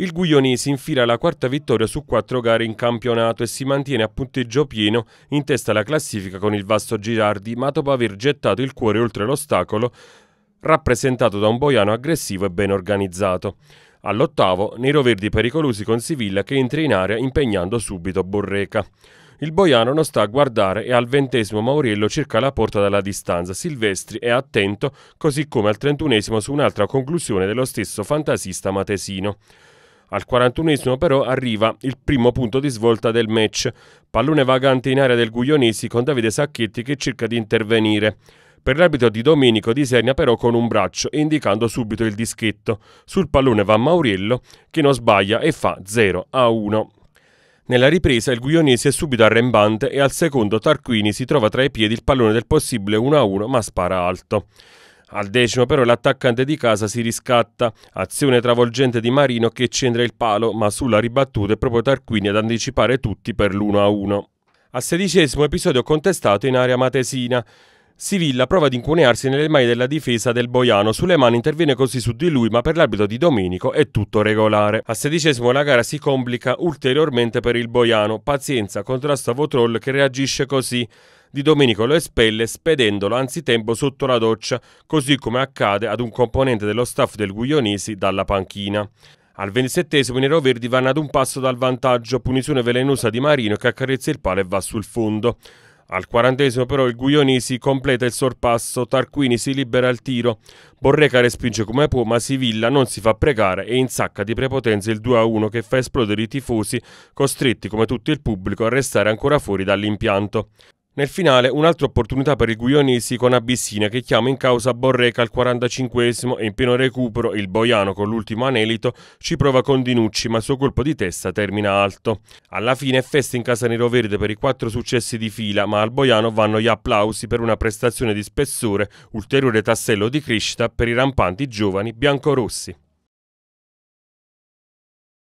Il Guglionese infila la quarta vittoria su quattro gare in campionato e si mantiene a punteggio pieno in testa alla classifica con il vasto Girardi, ma dopo aver gettato il cuore oltre l'ostacolo, rappresentato da un Boiano aggressivo e ben organizzato. All'ottavo, neroverdi pericolosi con Sivilla che entra in area impegnando subito Borreca. Il Boiano non sta a guardare e al ventesimo Mauriello cerca la porta dalla distanza. Silvestri è attento, così come al trentunesimo su un'altra conclusione dello stesso fantasista matesino. Al 41 esimo però arriva il primo punto di svolta del match. Pallone vagante in area del Guglionesi con Davide Sacchetti che cerca di intervenire. Per l'arbitro di Domenico disegna però con un braccio, indicando subito il dischetto. Sul pallone va Mauriello che non sbaglia e fa 0 a 1. Nella ripresa il Guglionesi è subito arrembante e al secondo Tarquini si trova tra i piedi il pallone del possibile 1-1 ma spara alto. Al decimo però l'attaccante di casa si riscatta, azione travolgente di Marino che centra il palo, ma sulla ribattuta è proprio Tarquini ad anticipare tutti per l'1-1. Al sedicesimo episodio contestato in area matesina. Sivilla prova ad incunearsi nelle mani della difesa del Boiano, sulle mani interviene così su di lui ma per l'arbitro di Domenico è tutto regolare. Al sedicesimo la gara si complica ulteriormente per il Boiano, pazienza, contrasto a Votrol che reagisce così di Domenico lo espelle spedendolo anzitempo sotto la doccia, così come accade ad un componente dello staff del Guglionesi dalla panchina. Al ventisettesimo i neroverdi vanno ad un passo dal vantaggio, punizione velenosa di Marino che accarezza il palo e va sul fondo. Al quarantesimo però il Guglionesi completa il sorpasso, Tarquini si libera al tiro, Borreca respinge come può ma Sivilla non si fa pregare e insacca di prepotenza il 2-1 che fa esplodere i tifosi, costretti come tutto il pubblico a restare ancora fuori dall'impianto. Nel finale un'altra opportunità per i guionesi con Abissina che chiama in causa Borreca al 45 e in pieno recupero il Boiano con l'ultimo anelito ci prova con Dinucci ma il suo colpo di testa termina alto. Alla fine è festa in casa neroverde per i quattro successi di fila ma al Boiano vanno gli applausi per una prestazione di spessore, ulteriore tassello di crescita per i rampanti giovani biancorossi.